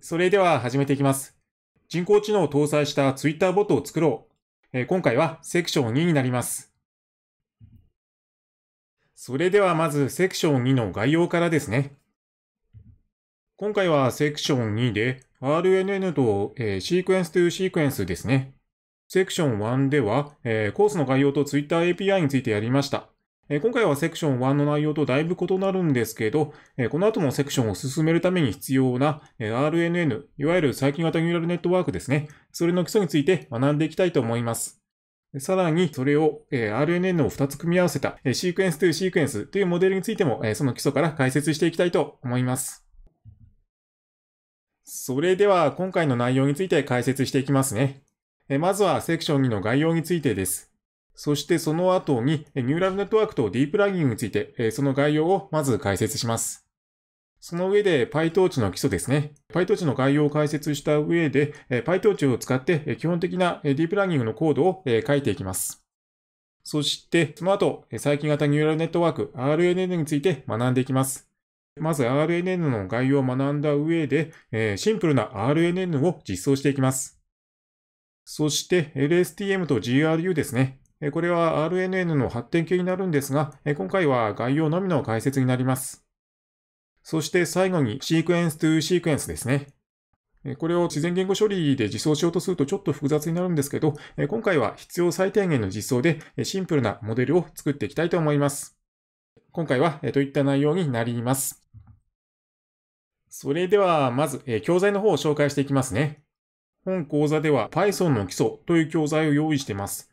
それでは始めていきます。人工知能を搭載した Twitter ボットを作ろう。えー、今回はセクション2になります。それではまずセクション2の概要からですね。今回はセクション2で RNN と、えー、シークエンスというシークエンスですね。セクション1では、えー、コースの概要と Twitter API についてやりました。え今回はセクション1の内容とだいぶ異なるんですけど、えこの後のセクションを進めるために必要な、え RNN、いわゆる最近型ニューラルネットワークですね。それの基礎について学んでいきたいと思います。さらに、それを、え RNN を2つ組み合わせた、えシークエンスというシークエンスというモデルについても、えその基礎から解説していきたいと思います。それでは、今回の内容について解説していきますね。えまずは、セクション2の概要についてです。そしてその後に、ニューラルネットワークとディープラーニングについて、その概要をまず解説します。その上で PyTorch の基礎ですね。PyTorch の概要を解説した上で、PyTorch を使って基本的なディープラーニングのコードを書いていきます。そして、その後、最近型ニューラルネットワーク RNN について学んでいきます。まず RNN の概要を学んだ上で、シンプルな RNN を実装していきます。そして LSTM と GRU ですね。これは RNN の発展系になるんですが、今回は概要のみの解説になります。そして最後に、シークエンス2シークエンスですね。これを自然言語処理で実装しようとするとちょっと複雑になるんですけど、今回は必要最低限の実装でシンプルなモデルを作っていきたいと思います。今回はといった内容になります。それでは、まず教材の方を紹介していきますね。本講座では Python の基礎という教材を用意しています。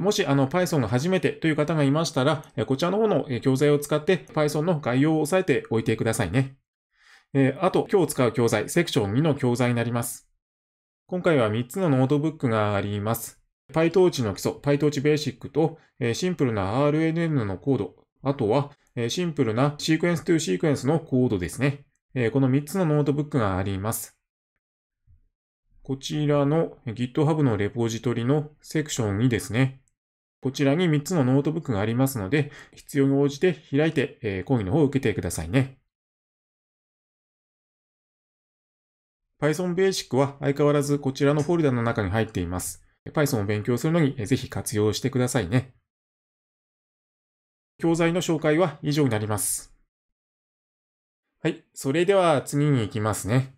もし、あの、Python が初めてという方がいましたら、こちらの方の教材を使って Python の概要を押さえておいてくださいね。あと、今日使う教材、セクション2の教材になります。今回は3つのノートブックがあります。PyTorch の基礎、PyTorch Basic と、シンプルな RNN のコード、あとは、シンプルなシークエンス to シークエンスのコードですね。この3つのノートブックがあります。こちらの GitHub のレポジトリのセクション2ですね。こちらに3つのノートブックがありますので、必要に応じて開いて、え講義の方を受けてくださいね。Python Basic は相変わらずこちらのフォルダの中に入っています。Python を勉強するのにぜひ活用してくださいね。教材の紹介は以上になります。はい。それでは次に行きますね。